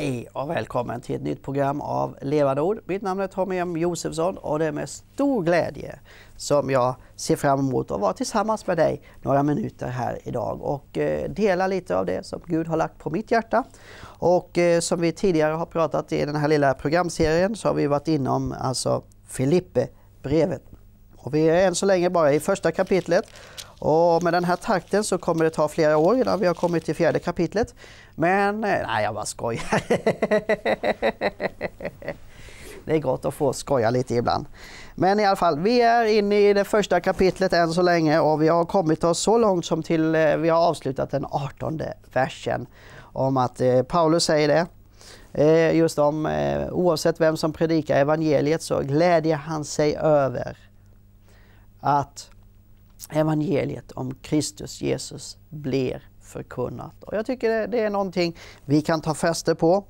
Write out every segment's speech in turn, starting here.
Hej och välkommen till ett nytt program av Levande ord. Mitt namn är Tommy M Josefsson och det är med stor glädje som jag ser fram emot att vara tillsammans med dig några minuter här idag och eh, dela lite av det som Gud har lagt på mitt hjärta. Och eh, som vi tidigare har pratat i den här lilla programserien så har vi varit inom alltså Filippe brevet och vi är än så länge bara i första kapitlet. Och med den här takten så kommer det ta flera år innan vi har kommit till fjärde kapitlet. Men eh, nej, jag bara skojar. det är gott att få skoja lite ibland. Men i alla fall, vi är inne i det första kapitlet än så länge och vi har kommit oss så långt som till eh, vi har avslutat den artonde versen. Om att eh, Paulus säger det. Eh, just om eh, oavsett vem som predikar evangeliet så glädjer han sig över att evangeliet om Kristus Jesus blir förkunnat. Och jag tycker det, är någonting vi kan ta fäste på.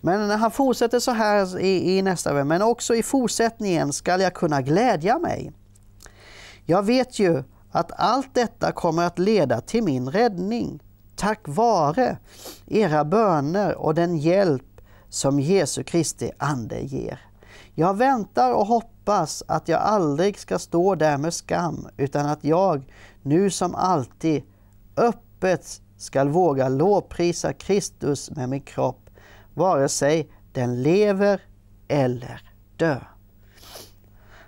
Men han fortsätter så här i, i nästa vers, men också i fortsättningen skall jag kunna glädja mig. Jag vet ju att allt detta kommer att leda till min räddning tack vare era böner och den hjälp som Jesu Kristi Ande ger. Jag väntar och hoppas hoppas att jag aldrig ska stå där med skam, utan att jag, nu som alltid, öppet skall våga lovprisa Kristus med min kropp, vare sig den lever eller dör.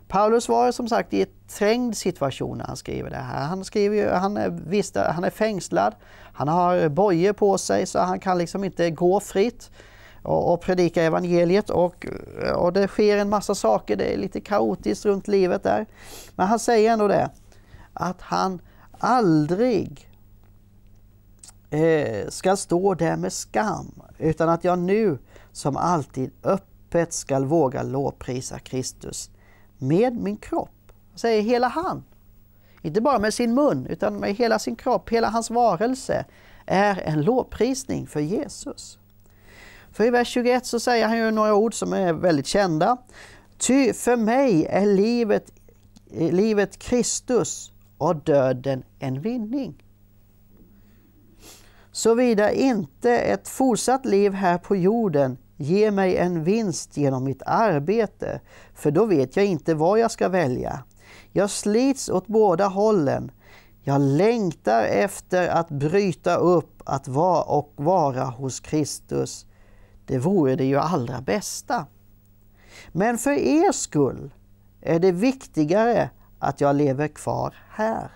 Paulus var som sagt i en trängd situation när han skriver det här. Han, skriver, han, är, visst, han är fängslad, han har bojor på sig så han kan liksom inte gå fritt och, och predika evangeliet. Och, och det sker en massa saker, det är lite kaotiskt runt livet där. Men han säger ändå det, att han aldrig eh, ska stå där med skam, utan att jag nu som alltid öppet ska våga lovprisa Kristus med min kropp. Säger hela han. Inte bara med sin mun, utan med hela sin kropp, hela hans varelse är en lovprisning för Jesus. För i vers 21 så säger han ju några ord som är väldigt kända. Ty för mig är livet, livet Kristus och döden en vinning. Såvida inte ett fortsatt liv här på jorden ger mig en vinst genom mitt arbete, för då vet jag inte vad jag ska välja. Jag slits åt båda hållen. Jag längtar efter att bryta upp, att vara och vara hos Kristus, det vore det ju allra bästa. Men för er skull är det viktigare att jag lever kvar här.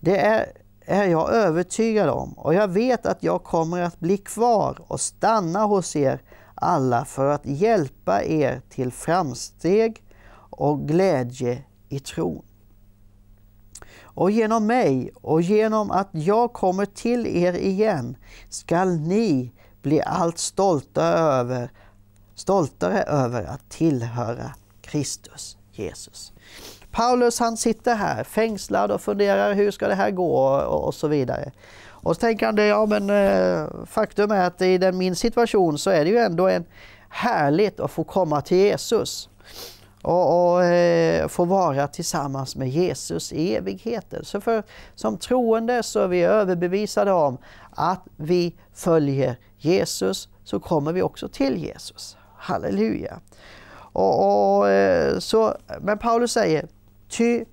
Det är, är jag övertygad om och jag vet att jag kommer att bli kvar och stanna hos er alla för att hjälpa er till framsteg och glädje i tron. Och genom mig och genom att jag kommer till er igen skall ni blir allt stoltare över, stoltare över att tillhöra Kristus, Jesus. Paulus han sitter här fängslad och funderar hur ska det här gå och, och så vidare. Och så tänker han, det, ja men eh, faktum är att i den, min situation så är det ju ändå en härligt att få komma till Jesus och, och eh, få vara tillsammans med Jesus i evigheten. Så för, som troende så är vi överbevisade om att vi följer Jesus så kommer vi också till Jesus. Halleluja! Och, och, eh, så, men Paulus säger, ty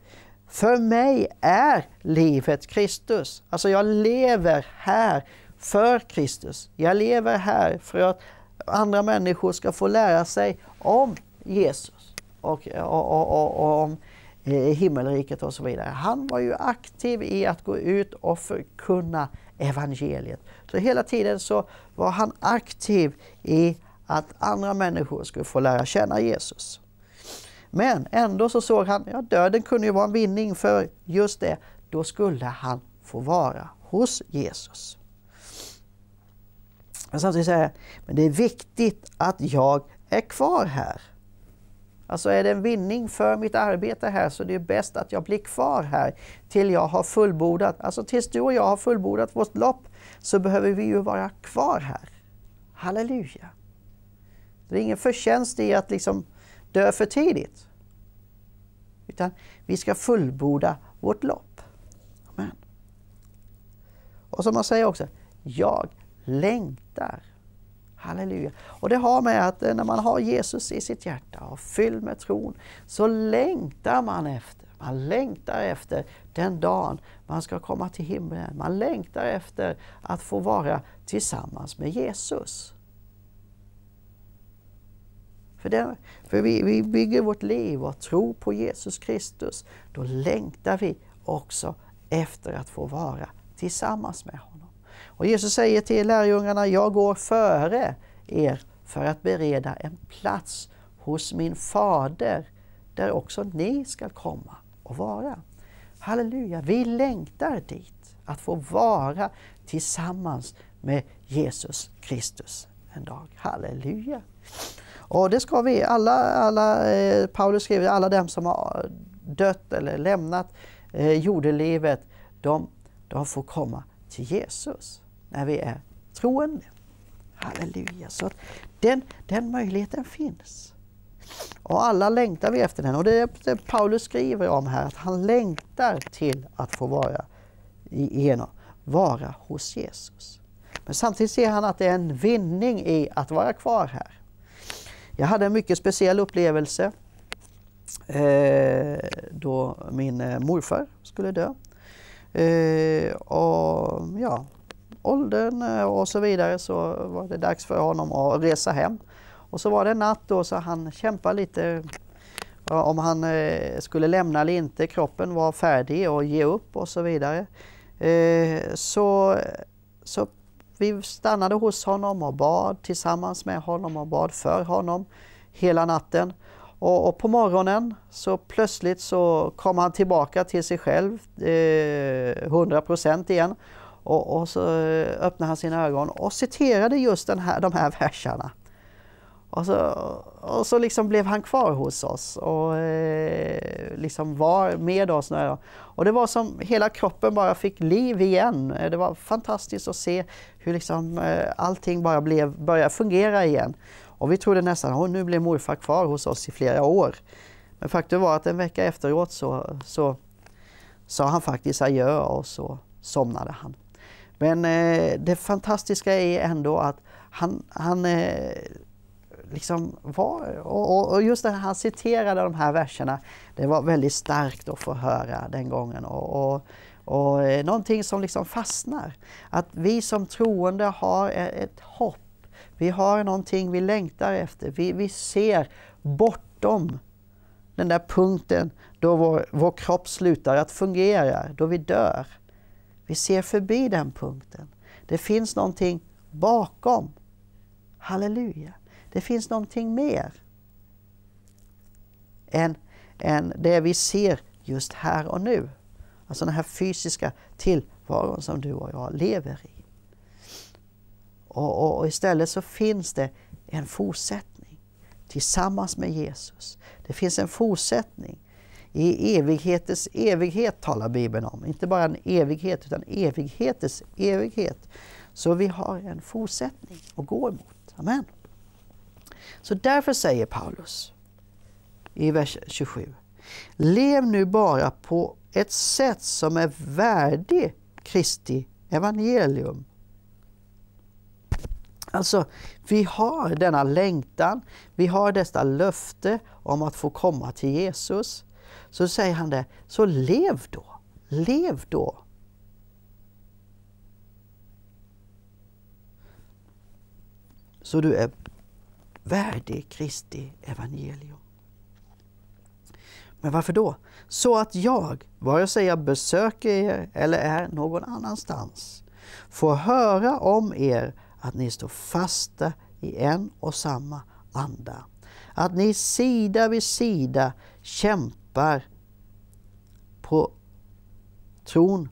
för mig är livet Kristus. Alltså jag lever här för Kristus. Jag lever här för att andra människor ska få lära sig om Jesus och, och, och, och om Eh, himmelriket och så vidare. Han var ju aktiv i att gå ut och förkunna evangeliet. Så hela tiden så var han aktiv i att andra människor skulle få lära känna Jesus. Men ändå så såg han att ja, döden kunde ju vara en vinning för just det. Då skulle han få vara hos Jesus. Men samtidigt säger han, men det är viktigt att jag är kvar här. Alltså är det en vinning för mitt arbete här så det är bäst att jag blir kvar här till jag har fullbordat, alltså tills du och jag har fullbordat vårt lopp så behöver vi ju vara kvar här. Halleluja! Det är ingen förtjänst i att liksom dö för tidigt. Utan vi ska fullborda vårt lopp. Amen. Och som man säger också, jag längtar Halleluja. Och det har med att eh, när man har Jesus i sitt hjärta och fylld med tron så längtar man efter, man längtar efter den dagen man ska komma till himlen. Man längtar efter att få vara tillsammans med Jesus. För, det, för vi, vi bygger vårt liv och tro på Jesus Kristus. Då längtar vi också efter att få vara tillsammans med honom. Och Jesus säger till lärjungarna, jag går före er för att bereda en plats hos min fader där också ni ska komma och vara. Halleluja, vi längtar dit, att få vara tillsammans med Jesus Kristus en dag. Halleluja! Och det ska vi, alla, alla eh, Paulus skriver, alla dem som har dött eller lämnat eh, jordelivet, de, de får komma till Jesus när vi är troende. Halleluja! Så den, den möjligheten finns. Och alla längtar vi efter den. Och det det Paulus skriver om här, att han längtar till att få vara, igenom, vara hos Jesus. Men samtidigt ser han att det är en vinning i att vara kvar här. Jag hade en mycket speciell upplevelse eh, då min eh, morfar skulle dö. Eh, och ja, åldern eh, och så vidare så var det dags för honom att resa hem. Och så var det natt då så han kämpade lite om han eh, skulle lämna eller inte. Kroppen var färdig och ge upp och så vidare. Eh, så, så vi stannade hos honom och bad tillsammans med honom och bad för honom hela natten. Och, och, på morgonen så plötsligt så kom han tillbaka till sig själv, eh, 100 procent igen. Och, och, så eh, öppnade han sina ögon och citerade just den här, de här verserna. Och så, och så liksom blev han kvar hos oss och eh, liksom var med oss. och det var som hela kroppen bara fick liv igen. Det var fantastiskt att se hur liksom, eh, allting bara blev, började fungera igen. Och vi trodde nästan att nu blir morfar kvar hos oss i flera år. Men faktum var att en vecka efteråt så, så sa han faktiskt adjö och så somnade han. Men eh, det fantastiska är ändå att han, han eh, liksom var, och, och, just när han citerade de här verserna, det var väldigt starkt att få höra den gången. Och, och, och eh, någonting som liksom fastnar. Att vi som troende har ett hopp vi har någonting vi längtar efter. Vi, vi ser bortom den där punkten då vår, vår kropp slutar att fungera, då vi dör. Vi ser förbi den punkten. Det finns någonting bakom. Halleluja! Det finns någonting mer än, än det vi ser just här och nu. Alltså den här fysiska tillvaron som du och jag lever i. Och, och, och istället så finns det en fortsättning tillsammans med Jesus. Det finns en fortsättning. I evighetens evighet talar Bibeln om. Inte bara en evighet, utan evighetens evighet. Så vi har en fortsättning att gå emot. Amen. Så därför säger Paulus i vers 27. Lev nu bara på ett sätt som är värdig Kristi evangelium Alltså, vi har denna längtan, vi har detta löfte om att få komma till Jesus. Så säger han det, så lev då, lev då. Så du är värdig Kristi evangelium. Men varför då? Så att jag, vare sig jag besöker er eller är någon annanstans, får höra om er att ni står fasta i en och samma anda. Att ni sida vid sida kämpar på tron,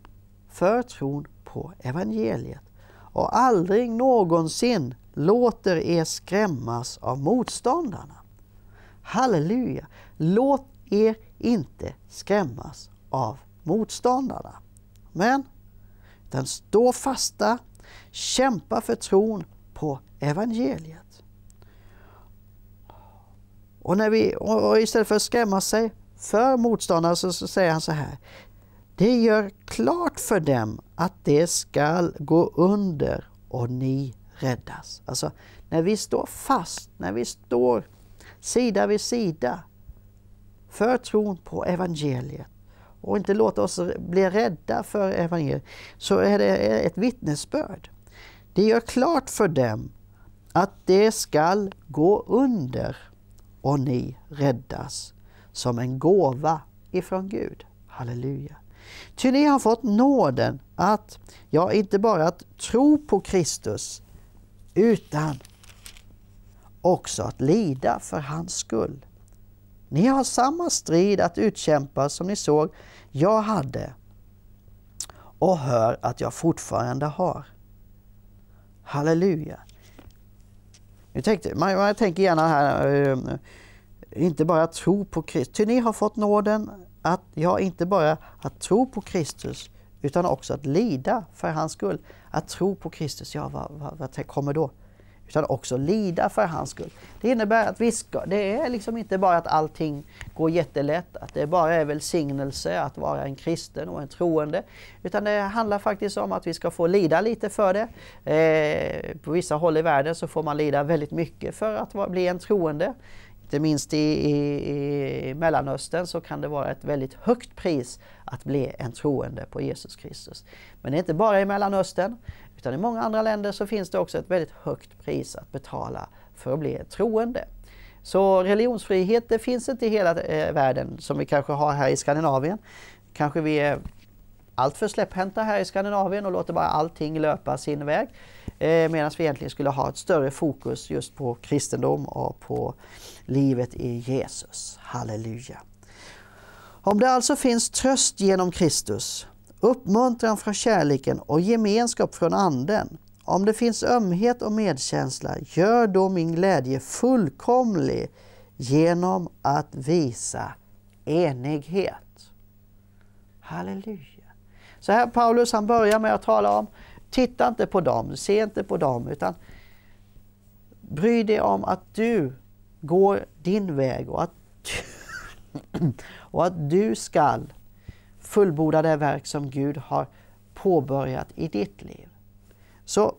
för tron på evangeliet och aldrig någonsin låter er skrämmas av motståndarna. Halleluja! Låt er inte skrämmas av motståndarna. Men, den står fasta Kämpa för tron på evangeliet. Och, när vi, och istället för att skrämma sig för motståndare så, så säger han så här. Det gör klart för dem att det skall gå under och ni räddas. Alltså, när vi står fast, när vi står sida vid sida för tron på evangeliet, och inte låta oss bli rädda för evangeliet, så är det ett vittnesbörd. Det gör klart för dem att det skall gå under och ni räddas som en gåva ifrån Gud. Halleluja. Ty ni har fått nåden att, ja, inte bara att tro på Kristus, utan också att lida för hans skull. Ni har samma strid att utkämpa som ni såg jag hade och hör att jag fortfarande har. Halleluja. Nu tänkte, man, man tänker gärna här, eh, inte bara tro på Kristus. Ty ni har fått nåden att, ja, inte bara att tro på Kristus, utan också att lida för hans skull. Att tro på Kristus, ja, vad, vad, vad kommer då? utan också lida för hans skull. Det innebär att vi ska, det är liksom inte bara att allting går jättelätt, att det bara är välsignelse att vara en kristen och en troende, utan det handlar faktiskt om att vi ska få lida lite för det. Eh, på vissa håll i världen så får man lida väldigt mycket för att bli en troende. Inte minst i, i, i, Mellanöstern så kan det vara ett väldigt högt pris att bli en troende på Jesus Kristus. Men det är inte bara i Mellanöstern, utan i många andra länder så finns det också ett väldigt högt pris att betala för att bli troende. Så religionsfrihet det finns inte i hela eh, världen som vi kanske har här i Skandinavien. Kanske vi är alltför släpphänta här i Skandinavien och låter bara allting löpa sin väg. Eh, medan vi egentligen skulle ha ett större fokus just på kristendom och på livet i Jesus. Halleluja! Om det alltså finns tröst genom Kristus, uppmuntran från kärleken och gemenskap från Anden, om det finns ömhet och medkänsla, gör då min glädje fullkomlig genom att visa enighet. Halleluja! Så här Paulus han börjar med att tala om, titta inte på dem, se inte på dem, utan bry dig om att du går din väg och att du, och att du skall fullborda det verk som Gud har påbörjat i ditt liv. Så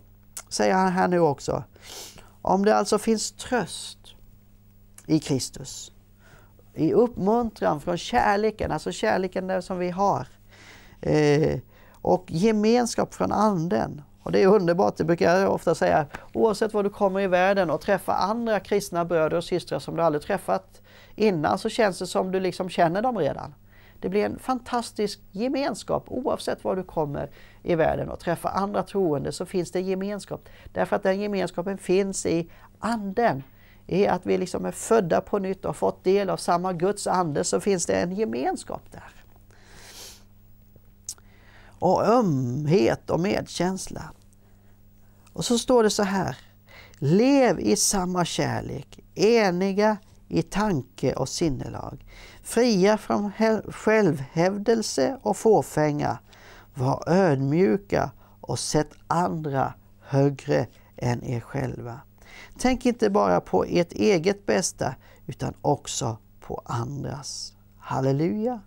säger han här nu också, om det alltså finns tröst i Kristus, i uppmuntran från kärleken, alltså kärleken där som vi har, Eh, och gemenskap från Anden. Och det är underbart, det brukar jag ofta säga. Oavsett var du kommer i världen och träffar andra kristna bröder och systrar som du aldrig träffat innan så känns det som du liksom känner dem redan. Det blir en fantastisk gemenskap oavsett var du kommer i världen och träffar andra troende så finns det gemenskap. Därför att den gemenskapen finns i Anden. I att vi liksom är födda på nytt och har fått del av samma Guds Ande så finns det en gemenskap där och ömhet och medkänsla. Och så står det så här. Lev i samma kärlek, eniga i tanke och sinnelag, fria från självhävdelse och fåfänga. Var ödmjuka och sätt andra högre än er själva. Tänk inte bara på ert eget bästa utan också på andras. Halleluja!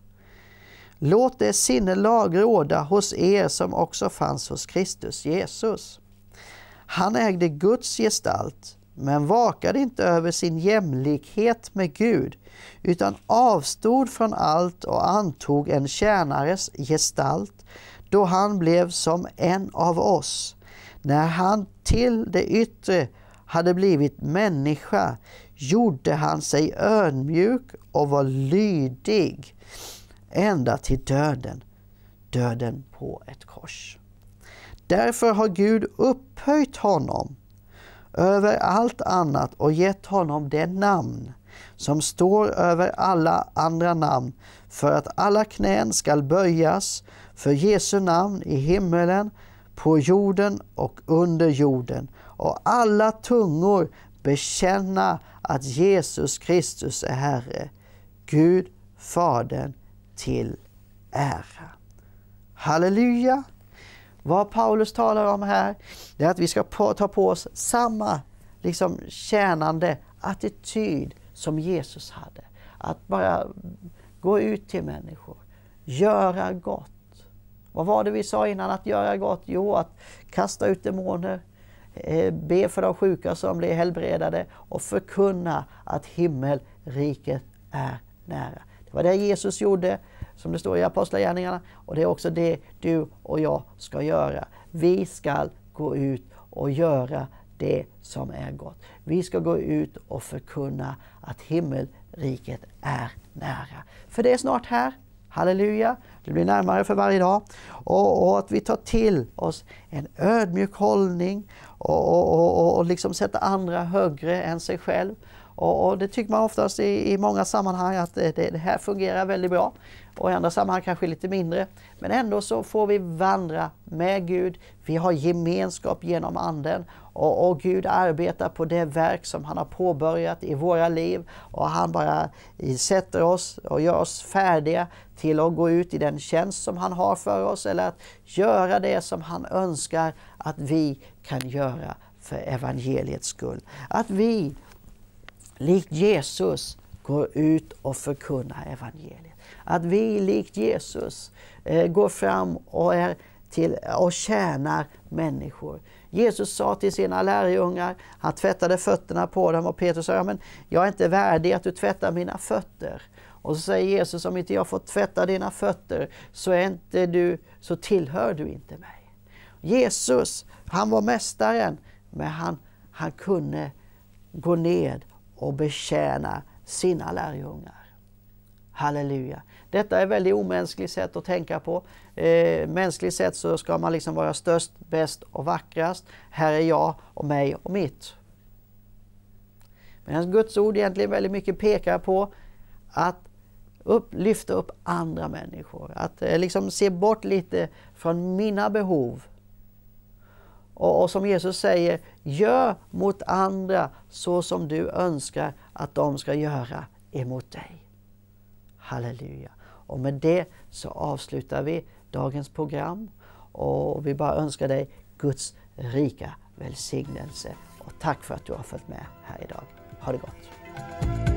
Låt det sinnelag råda hos er som också fanns hos Kristus Jesus. Han ägde Guds gestalt, men vakade inte över sin jämlikhet med Gud, utan avstod från allt och antog en tjänares gestalt, då han blev som en av oss. När han till det yttre hade blivit människa gjorde han sig ödmjuk och var lydig ända till döden, döden på ett kors. Därför har Gud upphöjt honom över allt annat och gett honom det namn som står över alla andra namn, för att alla knän skall böjas för Jesu namn i himmelen, på jorden och under jorden och alla tungor bekänna att Jesus Kristus är Herre, Gud, Fadern till ära. Halleluja! Vad Paulus talar om här, det är att vi ska ta på oss samma liksom, tjänande attityd som Jesus hade. Att bara gå ut till människor, göra gott. Vad var det vi sa innan att göra gott? Jo, att kasta ut demoner, eh, be för de sjuka som blir helbredade och förkunna att himmelriket är nära. Det var det Jesus gjorde, som det står i Apostlagärningarna, och det är också det du och jag ska göra. Vi ska gå ut och göra det som är gott. Vi ska gå ut och förkunna att himmelriket är nära. För det är snart här. Halleluja! Det blir närmare för varje dag. Och, och att vi tar till oss en ödmjuk hållning och, och, och, och liksom sätter andra högre än sig själv. Och, och, det tycker man oftast i, i många sammanhang att det, det, här fungerar väldigt bra och i andra sammanhang kanske lite mindre. Men ändå så får vi vandra med Gud. Vi har gemenskap genom Anden och, och Gud arbetar på det verk som han har påbörjat i våra liv och han bara sätter oss och gör oss färdiga till att gå ut i den tjänst som han har för oss eller att göra det som han önskar att vi kan göra för evangeliets skull. Att vi likt Jesus går ut och förkunnar evangeliet. Att vi likt Jesus eh, går fram och, är till, och tjänar människor. Jesus sa till sina lärjungar, han tvättade fötterna på dem och Petrus sa, ja, men jag är inte värdig att du tvättar mina fötter. Och så säger Jesus, om inte jag får tvätta dina fötter så, är inte du, så tillhör du inte mig. Jesus, han var mästaren, men han, han kunde gå ned och betjäna sina lärjungar. Halleluja! Detta är ett väldigt omänskligt sätt att tänka på. Eh, mänskligt sett så ska man liksom vara störst, bäst och vackrast. Här är jag och mig och mitt. Medan Guds ord egentligen väldigt mycket pekar på att upp, lyfta upp andra människor. Att eh, liksom se bort lite från mina behov och, och, som Jesus säger, gör mot andra så som du önskar att de ska göra emot dig. Halleluja. Och med det så avslutar vi dagens program och vi bara önskar dig Guds rika välsignelse. Och tack för att du har följt med här idag. Ha det gott!